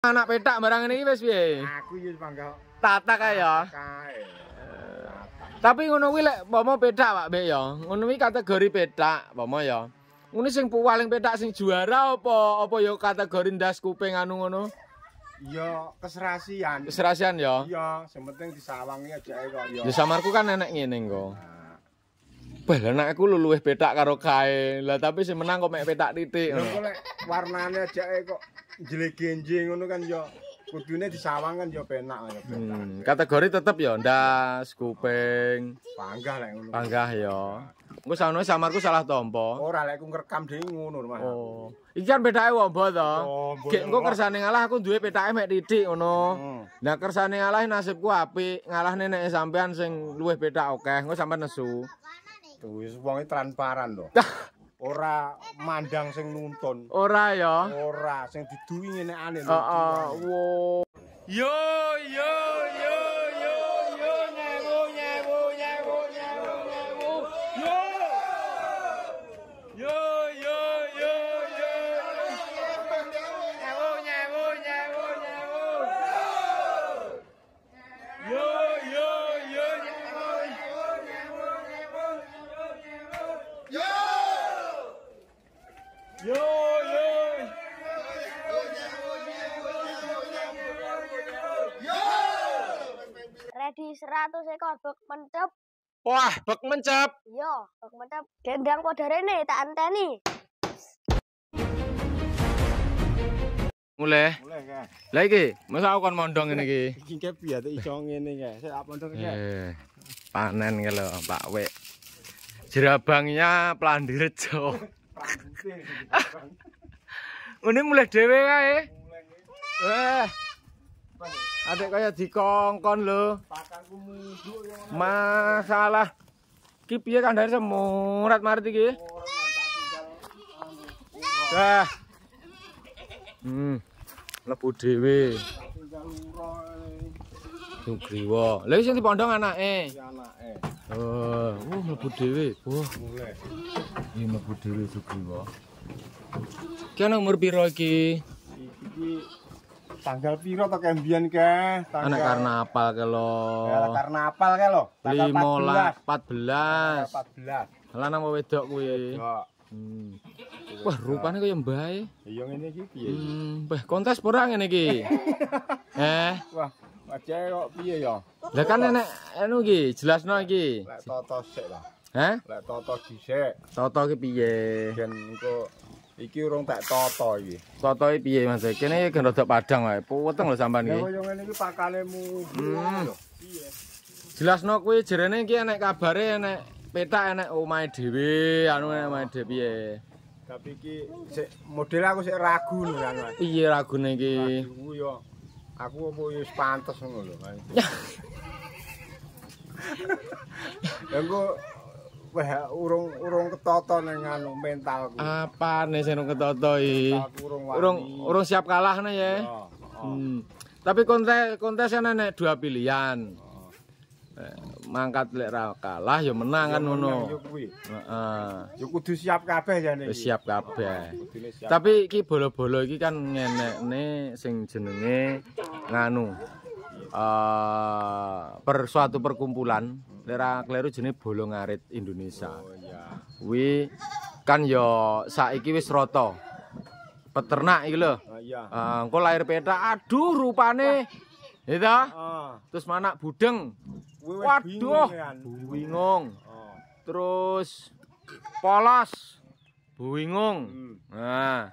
anak petak barang ini wis piye? Aku yo bangga. Tata kae ya. Tapi ngono kuwi lek mau petak Pak Mbek ya. Ngono kuwi kategori petak apa ya. Ngene sing paling petak sing juara apa apa ya kategori ndas kuping anu ngono? Ya keserasian. Keserasian ya. Iya, sing penting disawangi aja kok ya. Ya samarku kan enek ngene kok. Nah. bal anak aku lu luwih petak karo kae. Lah tapi sing menang kok mek petak titik. Lah kok lek warnane ajake kok jelek jlegenje ngono kan yo kudune disawang kan yo penak yo hmm, Kategori tetep ya ndas kuping. Panggah lek ngono. Panggah yo. Engko sawono samarku salah tompo. Ora lek ku ngrekam dhewe ngono mah. Oh. Iki kan petake wombo to. Gek oh, engko kersane ngalah aku duwe petake mek titik ngono. Nah hmm. kersane ngalah nasibku apik, ngalah nenek sampean sing luwih petak akeh. Engko sampean nesu. Wis wonge transparan lho. Ora mandang sing nuntun. Ora ya. Ora sing diduwi ngene ane. Heeh. Yo yo yo. kok bek mencep. Wah, bek mencep. Iya, bek mencep. Gendang kok darene tak anteni. Mulai. Mulai kan. Lah iki, masa aku kon mondong ngene iki. Iki kepi ya iso ngene ya. Sik mondong ya. Panen kalau Pak W, Jerabangnya pelandir rejo. Ini mulai dewe kae. Mulai. Wah. adek kaya dikongkon lho masalah iki piye kandhane semurat marit iki dah hmm lebu dhewe eh. Sugriwa. Lha iki sing dipondhong anake. Iki anake. Oh, uh, mlebu dhewe. Wah, mulih. Iki mlebu dhewe Sugriwa. Kiye umur piro iki? Iki tanggal piro atau kembian ke tanggal Anak karena apa ke lo ya, karena apa ke lo tanggal 14 14 14 lana wedok kuy wedok hmm. wah rupanya kaya mbae iya ngene ki piye hmm. wah kontes pura ngene ki eh wah wajahnya kok piye ya lah kan nenek ini ki jelas no ki lek toto sik lah Hah? Lek toto sik. Toto ki piye? Jen kok Iki urung tak toto iki. Toto iki piye Mas? Kene iki kan rada padhang wae. Weteng lho sampean iki. Ya koyo ngene iki pakalemu. Hmm. Piye? Jelasno kuwi jerene iki enek kabare enek petak enek omahe dhewe, anu enek omahe piye. Tapi iki model aku sik ragu lho mas. Piye ragune iki? Ragu yo. Aku opo yo pantes ngono lho. Ya weh urung urung ketata ning anu mentalku. Apane sing urung ketata iki? Urung urung siap kalah nih ya. Oh, oh. Hmm. Tapi kontes kontes ana nek dua pilihan. Oh. Eh, mangkat lek kalah ya menang kan nuno. Ya Heeh. Ya kudu siap kabeh ya nih. Ya siap kabeh. Tapi ki bolo-bolo ki kan nenek ngenekne sing jenenge nganu. Uh, per suatu perkumpulan Lera kleru jenis bolong arit Indonesia. Oh, iya. Wih, kan ya saiki wis roto. Peternak itu loh. Ah, ah, Engkau uh, lahir peta, aduh rupane. Itu. Uh. Ah. Terus mana budeng. Wih, wih, Waduh, bingung. Ya. bingung. Oh. Terus polos. Bingung. Hmm. Nah,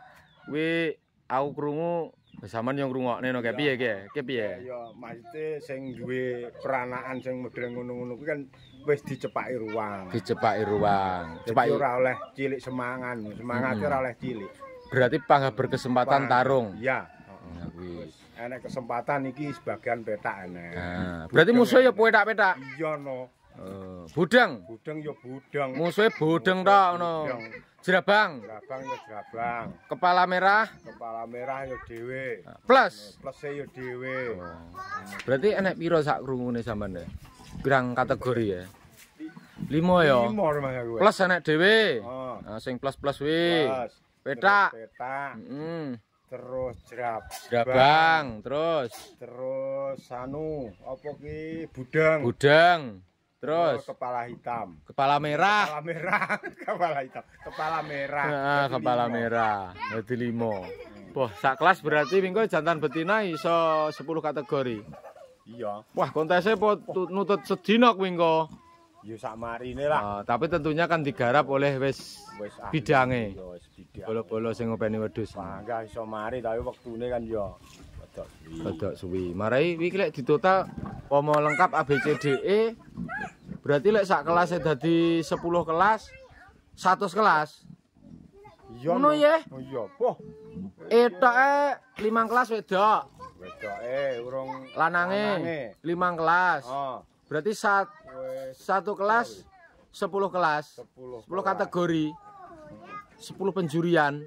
wih, aku kerungu Saman yang ngrungokne no kepiye ki? Kepiye? Ya, ya maksude sing duwe peranakan sing model ngono-ngono kuwi kan wis dicepaki ruang. Dicepaki ruang. Cepaki ora oleh cilik semangan, semangat ora hmm. oleh cilik. Berarti pangga berkesempatan Pang, tarung. Iya. Heeh. Oh, kesempatan iki sebagian petak enek. Nah, berarti musuh ya petak-petak. Iya no. Uh, oh, budeng. Budeng ya budeng. Musuhe budeng tok ngono. Jerabang. Jerabang yo Kepala merah. Kepala merah yo dhewe. Plus. Plus yo dhewe. Oh. Berarti enek piro sak krungune sampean? Pirang kategori ya? 5 ya, 5 rumah aku. Plus enek dhewe. Oh. sing plus-plus wi. Petak. Petak. Mm -hmm. Terus jerab. Jerabang, terus. Terus anu, apa ki? Budang. Budang. Terus oh, kepala hitam. Kepala merah. Kepala merah. kepala hitam. Kepala merah. Nah, kepala limo. merah. Jadi limo. Wah, sak kelas berarti minggu jantan betina iso 10 kategori. Iya. Wah, kontesnya po nutut sedinok minggu. Ya sak marine lah. tapi tentunya kan digarap oleh wis wis bidange. Yo wis bidange. Bolo-bolo sing opene wedhus. Wah, enggak iso mari tapi wektune kan yo. Ya. Badak suwi. Badak suwi. Marai wi lek ditotal pomo lengkap A B C D E. Berarti lek sak kelas e dadi 10 kelas 100 kelas. Iya. Ngono ya. Oh iya. Poh. Etoke 5 kelas wedok. Wedoke urung lanange 5 kelas. Berarti satu kelas 10 kelas. 10, kategori. 10 penjurian.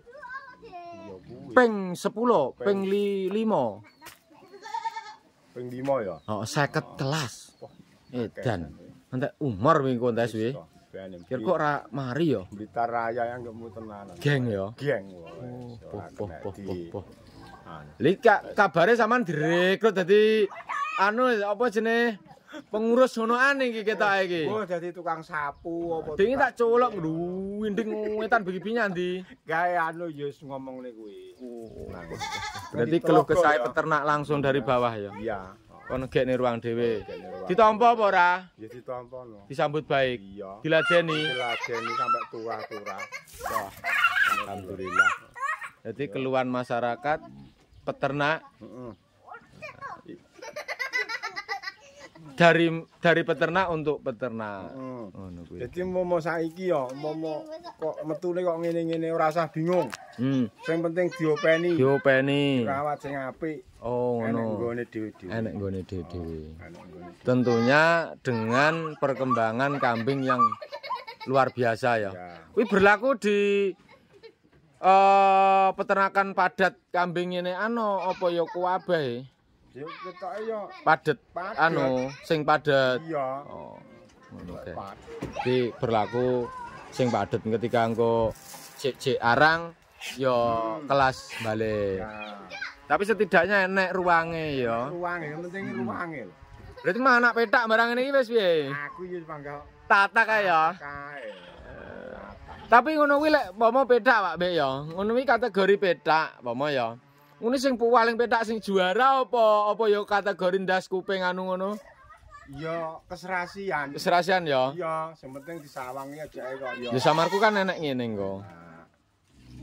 Eh. peng 10, peng 5. Peng 5 ya. Heeh, 50 ah. kelas. Edan. Entek umur minggu entek suwi. Kira kok ra mari ya. Berita raya yang gak tenan. Geng ya. Geng. Oh, poh poh poh poh. Lika kabare sampean direkrut dadi anu apa jenenge? pengurus sonoan iki ketok oh, iki. Oh, dadi tukang sapu apa. Dingi tak colok ndinding wetan bibinya ndi? Gae anu yus ngomong niku oh. kuwi. Berarti keluh kesah peternak langsung dari bawah ya. Iya. Kono gekne ruang dhewe. Ditompo apa ora? Ya ditompo. Disambut baik. Iya. Diladeni. Diladeni sampai tua-tua. Wah. Alhamdulillah. Dadi keluhan masyarakat peternak, heeh. dari dari peternak untuk peternak. Heeh. Hmm. Ngono kuwi. Dadi momo saiki ya, mau-mau kok metune kok ngene-ngene ora bingung. Hmm. Sing penting diopeni. Diopeni. Rawat sing apik. Oh, ngono. Enek nggone dhewe Enak oh, Enek nggone dhewe Tentunya dengan perkembangan kambing yang luar biasa ya. Wih ya. berlaku di eh uh, peternakan padat kambing ini ano opo ya kuwabe? padet anu sing padet oh okay. berlaku sing padet ketika engko cek-cek arang yo hmm. kelas balik tapi setidaknya enek ruange yo ruange penting hmm. ruange berarti mah anak petak barang ini wis piye aku yo panggal tata yo tapi ngono kuwi lek mau petak Pak Bek yo ngono kuwi kategori petak pomo yo Ngene sing paling petak sing juara apa apa ya kategori ndas kuping anu ngono? Ya keserasian. Keserasian ya. Iya, sing penting disawangi ajake kok ya. Ya samarku kan enek ngene engko.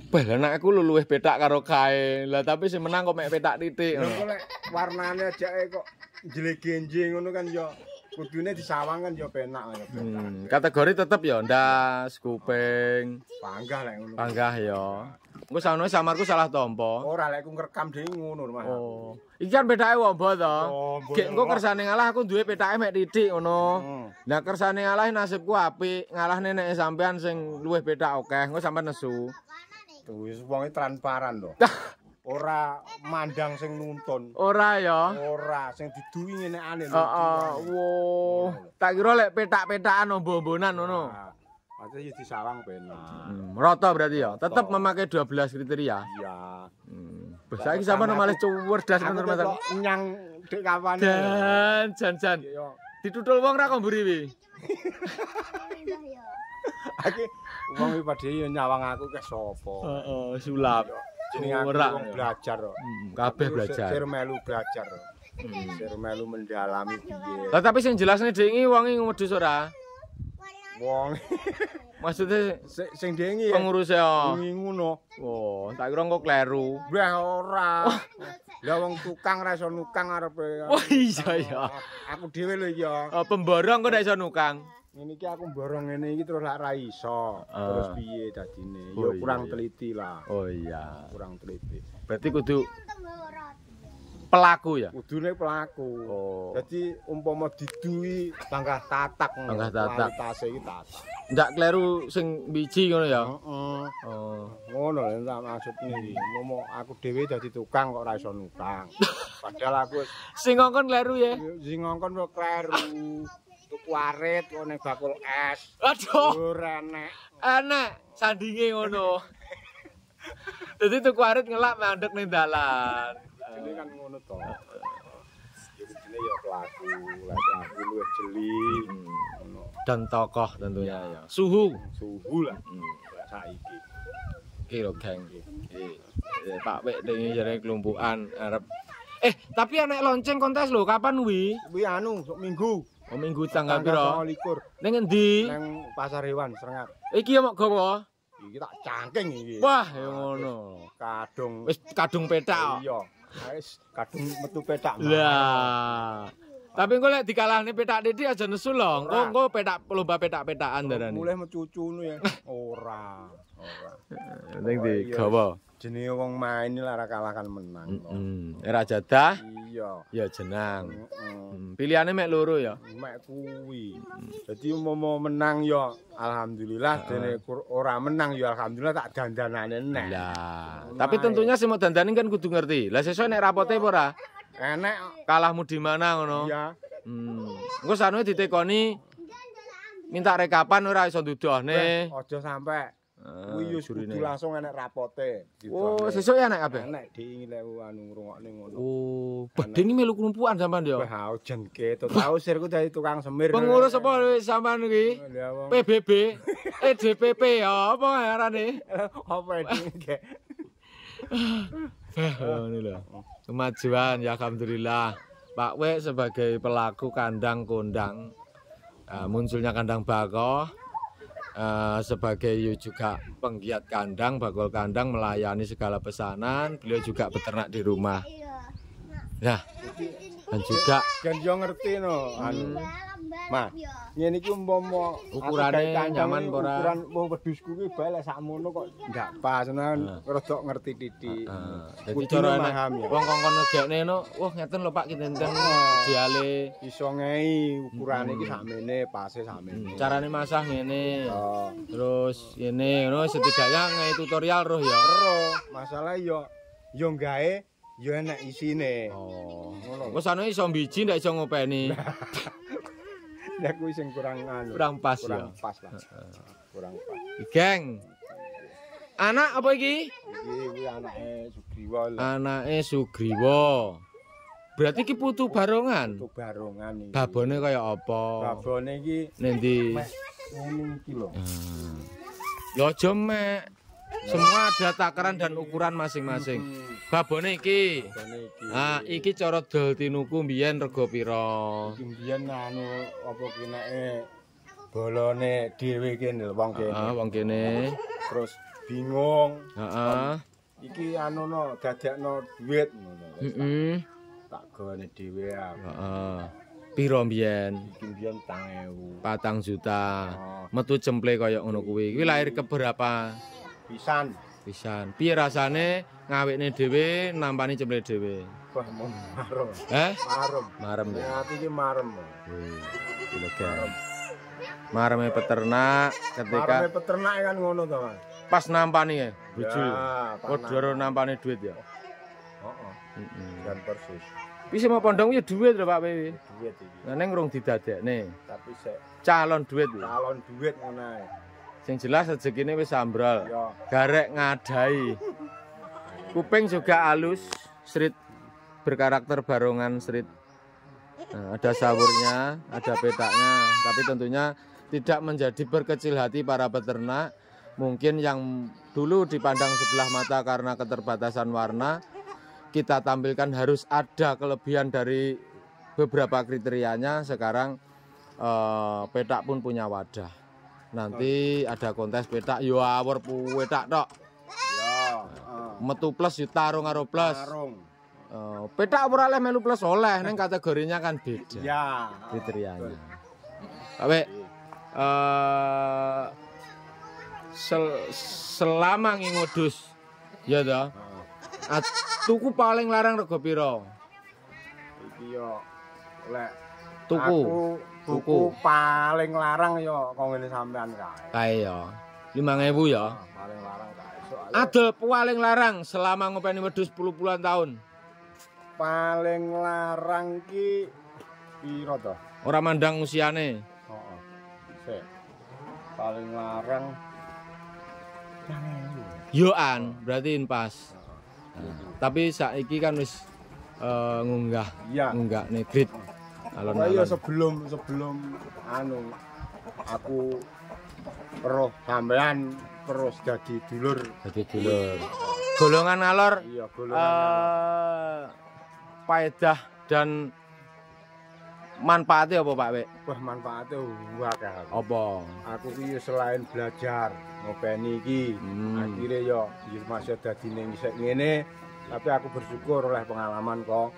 Bel aku lu luwih petak karo kae. Lah tapi sing menang kok mek petak titik. Lah e kok lek warnane ajake kok jelegenje ngono kan ya kudune disawang kan ya penak ya Hmm, kategori tetep ya ndas kuping. Panggah lek ngono. Panggah ya. Engko sakno samarku salah tompo. Ora lek ku ngrekam dhewe ngono, Mas. Oh. Iki kan petake wombo to. Oh, Gek engko kersane ngalah aku duwe petake mek titik ngono. Hmm. Lah kersane ngalah nasibku apik, ngalah nenek sampean sing luwih petak akeh, engko sampean nesu. Wis wong e transparan to. Ora mandang sing nonton. Ora ya. Ora sing diduwi ngene ane. Heeh. Wo. Tak kira lek petak-petakan ombo-ombonan ngono. Aja di Sawang benar. Hmm, merata berarti ya. Tetap memakai 12 kriteria. Iya. Hmm. Bahasa iki sampean malah cuwer das kantor mesen. Nyang dek kapan. Dan jan jan. Ditutul wong ra kok mburi wi. Aki iki padhe nyawang aku ke sapa. Heeh, sulap. Jadi aku wong belajar kok. Hmm, kabeh belajar. Sir melu belajar. Hmm. Sir melu mendalami piye. Lah tapi sing jelasne dek iki wong iki ora? wong maksudnya sing sing dengi pengurus ya ngono oh tak kira kok kleru wah ora lah wong tukang ra iso nukang arepe oh iya iya. aku dhewe lho ya pemborong kok ra iso nukang ini ki aku borong ngene iki terus lak ra iso ah. terus piye dadine ya oh, kurang teliti lah oh iya kurang teliti berarti kudu pelaku ya. Kudune pelaku. Oh. Jadi umpama didui tangkah tatak. Tangkah tatak. Tase iki tatak. Ndak kleru sing biji ngono ya. Heeh. Oh. Ngono lho masuk maksudne iki. Ngomong aku dhewe dadi tukang kok ora iso nukang. Padahal aku sing ngongkon kleru ya. Sing ngongkon kok kleru. Tuku arit ngene bakul es. Aduh. Ora enak. Enak sandinge ngono. Jadi tuku arit ngelak mandek ning dalan. jeli kan eh. ngono to. Jeli ya pelaku, pelaku lu jeli. Hmm. Dan tokoh tentunya ya. Suhu. Suhu lah. Hmm. Saiki. Oke lo geng. Iya. Pak Wek ini jadi kelumpuan Arab. Eh tapi anak lonceng kontes lho, kapan wi? Wi anu, sok minggu. Oh minggu tanggal biro. Tanggal likur. Neng di? pasar hewan serengat. Iki ya mau gowo? Iki tak cangkeng iki. Wah, ya ngono. Kadung. Wis kadung petak. Iya. Wis kadung metu petak. Lah. Tapi engko lek dikalahne petak Didi aja nesu lho. Engko engko petak lomba petak-petakan darane. Mulai mecucu ya. Ora. Ora. Penting digawa. jenenge wong main ini lara kalahkan menang mm -hmm. era eh, jadah iya ya jenang -hmm. pilihannya mek loro ya mek kuwi mm -hmm. jadi mau mau menang yo alhamdulillah mm -hmm. ora menang yo alhamdulillah tak dandanane nek nah. tapi tentunya sih mau dandanin kan kudu ngerti lah sesuai nek rapote ora enak kalahmu di mana ngono iya hmm. gue sanoe minta rekapan ora iso duduhne aja sampai Ah, wis uh, langsung enak rapote. Oh, sesuk ya enek kabeh. Enek diingile anu ngrungokne ngono. Oh, bedeng melu kumpulan sampean ya. Wah, ojen ke, sirku dari tukang semir. Pengurus apa sampean kuwi? PBB, EDPP ya, apa eh, arane? Apa iki? Eh, ini lho. Kemajuan ya alhamdulillah. Pak Wek sebagai pelaku kandang kondang. Eh, munculnya kandang bakoh. Eh, sebagai juga penggiat kandang, bakul kandang melayani segala pesanan. Beliau juga beternak di rumah. Iya. Nah, nah, dan juga dan kan ngerti no, iya. anu. Hmm. Mah, ngene iki umpama ukurane nyaman ora. Ukuran wong wedhusku kuwi bae sakmono kok enggak pas, nang rada ngerti titik. Heeh. Dadi cara enak wong kongkon gekne no, wah ngeten lho Pak kinten-kinten diale iso ngehi ukurane iki hmm. sakmene pase sakmene. Hmm. Carane masak ngene. Terus ngene, ngono setidaknya ngehi tutorial roh ya. Roh. Masalah yo yo gawe yo enak isine. Oh. Wes anu iso biji ndak iso ngopeni. Lah kuwi sing kurang anu. Kurang pas Kurang pas lah. Kurang pas. Geng. Anak apa iki? Iki anake Sugriwa. Anake Sugriwa. Berarti iki putu barongan. Putu barongan iki. Babone kaya apa? Babone iki nendi? Ngene iki lho. Ya mek semua ada takaran dan ukuran masing-masing. Babone iki. Ha, iki cara dol tinuku mbiyen rega pira? Mbiyen anu apa kineke bolone dhewe kene wong kene. Heeh, wong kene. Terus bingung. Heeh. Iki anu dadakno duit ngono. Heeh. Tak gawane dhewe. Heeh. Piro mbiyen? Iki mbiyen 4000. 4 juta. Metu cemple kaya ngono kuwi. Iki lahir keberapa? Pisan. Pisan. Piye rasane ngawekne dhewe nampani cemplek dhewe? Wah, marem. Eh? Marem. Marem. Ya ati iki marem. Marem. Mareme peternak ketika Mareme peternak kan ngono to, Pas nampani ya, bojo. Ya, padha ro nampani duit ya. Heeh. Oh, Dan oh. persis. Bisa mau pondong ya duit lho Pak Wewe. Duit iki. Neng rung didadekne. Tapi sik calon duit. Calon duit ngono ae. Yang jelas ini wis sambral. Ya. Garek ngadai. Kuping juga alus, street berkarakter barongan street. Nah, ada sawurnya, ada petaknya, tapi tentunya tidak menjadi berkecil hati para peternak. Mungkin yang dulu dipandang sebelah mata karena keterbatasan warna, kita tampilkan harus ada kelebihan dari beberapa kriterianya. Sekarang eh, petak pun punya wadah. Nanti ada kontes petak yo awur petak tok. Iya. Metu plus yo tarung karo plus. Tarung. Uh, petak ora oleh melu plus oleh neng kategorinya kan beda. Ya. Kriterianya. Tapi uh, eh, sel selama ngingodus ya toh. Nah, tuku paling larang rego piro? Iki yo lek tuku. Aku buku paling larang ya kau ini sampean kae. Kae ya. 5000 ya. Ah, paling larang kae. Ada paling larang selama ngopeni wedhus 10 puluhan tahun. Paling larang ki piro to? Ora mandang usiane. Heeh. Oh, Paling larang Yoan, berarti pas Nah, tapi saiki kan wis uh, ngunggah, ya. ngunggah nih alon alon sebelum sebelum anu aku roh sampean terus jadi dulur jadi dulur golongan alor iya golongan uh, eh, paedah dan manfaatnya apa pak Pak? wah manfaatnya wah kan apa? aku itu selain belajar ngopeni ini hmm. akhirnya ya masih ada di ini tapi aku bersyukur oleh pengalaman kok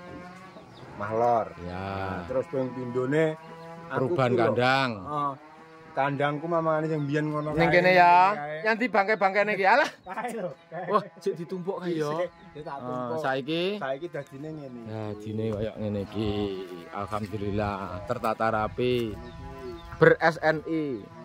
Mahlor. Ya. terus ping pindone perubahan kandang. Uh, kandangku mamane sing biyen ngono kae. Ning kene ya. Yang di bangke-bangkene iki. Alah. Wah, jek ditumpuk kae ya. saiki saiki dadine ngene. Ya, koyo ngene iki. Alhamdulillah tertata rapi. Ber SNI.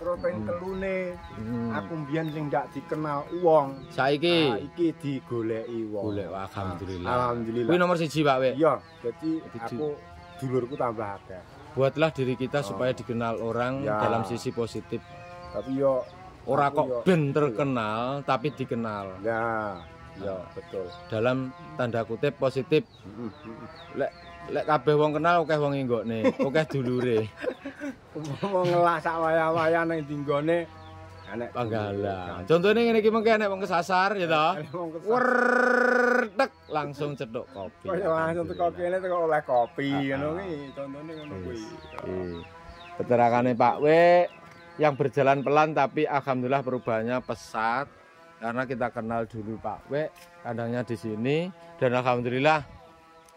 tropeng hmm. telune hmm. aku mbiyen sing gak dikenal wong saiki ah, iki digoleki wong golek alhamdulillah ah, alhamdulillah nomor 1 Pak Ya, dadi aku dulurku tambah akeh buatlah diri kita oh. supaya dikenal orang dalam sisi positif tapi yo ora kok ben terkenal yo. tapi dikenal ya betul dalam tanda kutip positif lek lek kabeh wong kenal akeh wong nggone akeh dulure wong ngelasak waya-waya nang dinggone anek panggalan. Contone ngene iki mengke anek wong kesasar ya to. Wertek langsung cedok kopi. Kaya langsung teko kene teko oleh kopi ah, ah. ngono kuwi. Contone ngono kuwi. Peterakane Pak W yang berjalan pelan tapi alhamdulillah perubahannya pesat karena kita kenal dulu Pak W kandangnya di sini dan alhamdulillah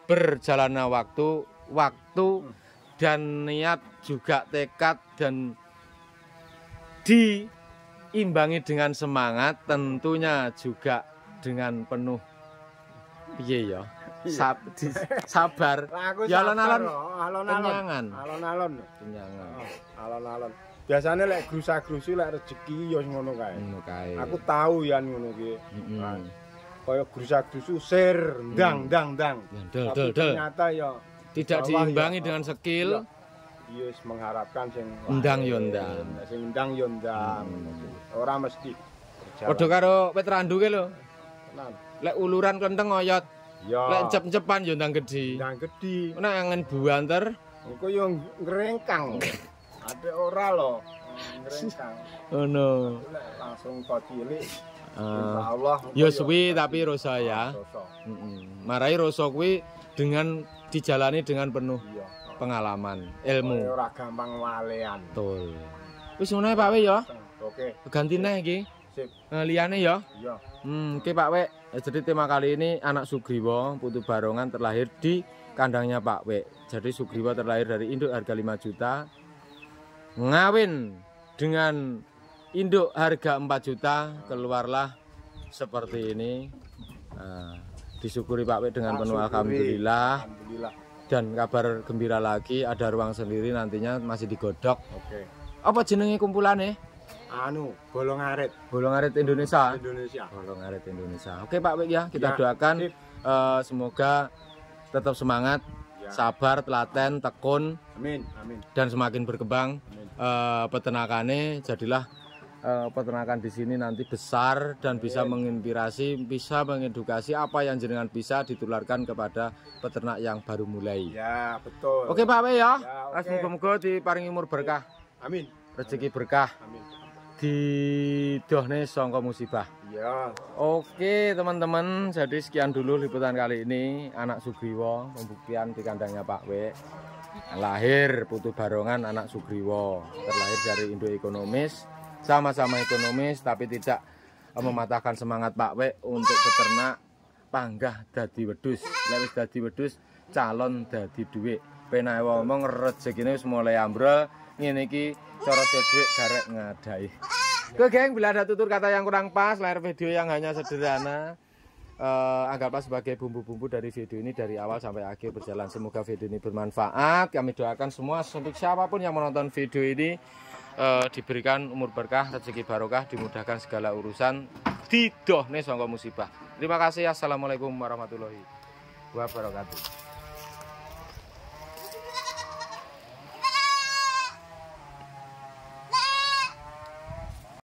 berjalannya waktu waktu hmm. dan niat juga tekad dan diimbangi dengan semangat tentunya juga dengan penuh piye ya iya. Sab, di, sabar ya alon-alon alon oh, alon-alon kenyangan alon-alon oh, biasanya lek grusa-grusi lek rezeki ya ngono kae ngono kae aku tahu ya ngono ki heeh kaya grusa-grusu sir ndang mm. ndang ndang ya, tapi ternyata ya tidak ya. diimbangi ya, dengan skill Yus iya. iya, mengharapkan sing ndang yo nah, sing hmm. mesti karo Petrandu ke lo, lek uluran kenteng oyot ya lek cep-cepan yondang gede, gedhi ndang nek angen buanter engko yo ngrengkang ada ora lo, ngrengkang no, langsung kok cilik Uh, ah. ya suwi tapi rosa ya. Heeh. Marai rosa kuwi dengan dijalani dengan penuh iya. pengalaman, ilmu. Ya ora gampang walean. Betul. Wis ngene ya, Pak W ya. Oke. neh iki. Sip. Eh, liyane ya. Iya. Hmm, oke Pak W. Eh, jadi tema kali ini anak sugriwo Putu Barongan terlahir di kandangnya Pak W. Jadi sugriwo terlahir dari induk harga 5 juta. Ngawin dengan induk harga 4 juta keluarlah seperti ini. Nah disyukuri Pak Wek dengan penuh alhamdulillah. alhamdulillah. Dan kabar gembira lagi ada ruang sendiri nantinya masih digodok. Oke. Okay. Apa jenenge kumpulannya? Anu, Bolong Arit. Bolong Arit Indonesia. Indonesia. Bolong Arit Indonesia. Oke Pak Wek ya, kita ya, doakan uh, semoga tetap semangat, ya. sabar, telaten, tekun. Amin. Amin. Dan semakin berkembang Amin. uh, eh, peternakannya jadilah uh, peternakan di sini nanti besar dan bisa iya. menginspirasi, bisa mengedukasi apa yang jenengan bisa ditularkan kepada peternak yang baru mulai. Ya, betul. Oke, Pak Awe ya. ya okay. Semoga diparingi umur berkah. Amin. Rezeki berkah. Amin. Di dohne songko musibah. Ya. Oke, teman-teman, jadi sekian dulu liputan kali ini anak Sugriwo pembuktian di kandangnya Pak W lahir Putu Barongan anak Sugriwo terlahir dari Indo Ekonomis sama-sama ekonomis tapi tidak eh, mematahkan semangat Pak W untuk peternak panggah dadi wedus Lek dadi wedus calon dadi duit Penak omong rezeki ini mulai ambrol, ngene iki cara garek ngadai. Oke geng, bila ada tutur kata yang kurang pas, layar video yang hanya sederhana, uh, eh, anggaplah sebagai bumbu-bumbu dari video ini dari awal sampai akhir berjalan. Semoga video ini bermanfaat. Kami doakan semua untuk siapapun yang menonton video ini e, diberikan umur berkah, rezeki barokah, dimudahkan segala urusan, didohne sangka musibah. Terima kasih. Assalamualaikum warahmatullahi wabarakatuh.